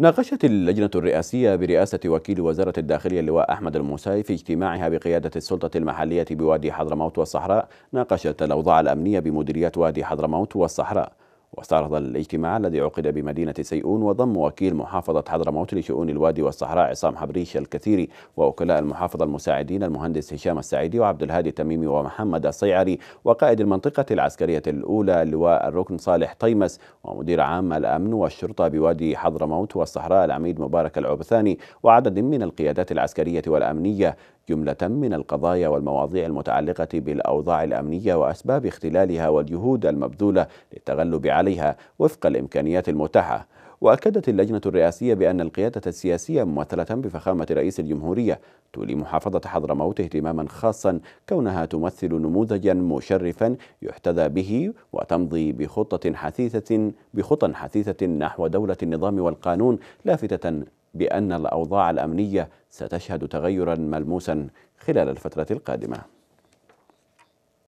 ناقشت اللجنة الرئاسية برئاسة وكيل وزارة الداخلية اللواء أحمد الموساي في اجتماعها بقيادة السلطة المحلية بوادي حضرموت والصحراء ناقشت الأوضاع الأمنية بمديريات وادي حضرموت والصحراء واستعرض الاجتماع الذي عقد بمدينة سيئون وضم وكيل محافظة حضرموت لشؤون الوادي والصحراء عصام حبريش الكثيري ووكلاء المحافظة المساعدين المهندس هشام السعيدي وعبد الهادي التميمي ومحمد الصيعري وقائد المنطقة العسكرية الأولى لواء الركن صالح طيمس ومدير عام الأمن والشرطة بوادي حضرموت والصحراء العميد مبارك العبثاني وعدد من القيادات العسكرية والأمنية جملة من القضايا والمواضيع المتعلقة بالأوضاع الأمنية وأسباب اختلالها والجهود المبذولة للتغلب عليها وفق الإمكانيات المتاحة وأكدت اللجنة الرئاسية بأن القيادة السياسية ممثلة بفخامة رئيس الجمهورية تولي محافظة حضرموت اهتماما خاصا كونها تمثل نموذجا مشرفا يحتذى به وتمضي بخطة حثيثة بخطى حثيثة نحو دولة النظام والقانون لافتة بأن الأوضاع الأمنية ستشهد تغيرا ملموسا خلال الفترة القادمة